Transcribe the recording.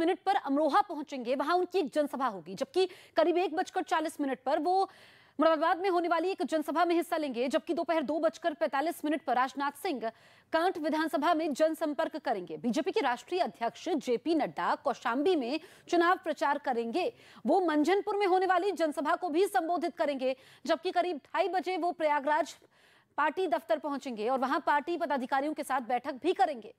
minute पर अमरोहा पहुंचेंगे वहां उनकी एक जनसभा होगी जबकि करीब एक बजकर चालीस मिनट पर वो मुरादाबाद में होने वाली एक जनसभा में हिस्सा लेंगे जबकि दोपहर दो, बजकर पैंतालीस मिनट पर राजनाथ सिंह कांट विधानसभा में जनसंपर्क करेंगे बीजेपी के राष्ट्रीय अध्यक्ष जेपी नड्डा कौशाम्बी में चुनाव प्रचार करेंगे वो मंजनपुर में होने वाली जनसभा को भी संबोधित करेंगे जबकि करीब ढाई बजे वो प्रयागराज पार्टी दफ्तर पहुंचेंगे और वहां पार्टी पदाधिकारियों के साथ बैठक भी करेंगे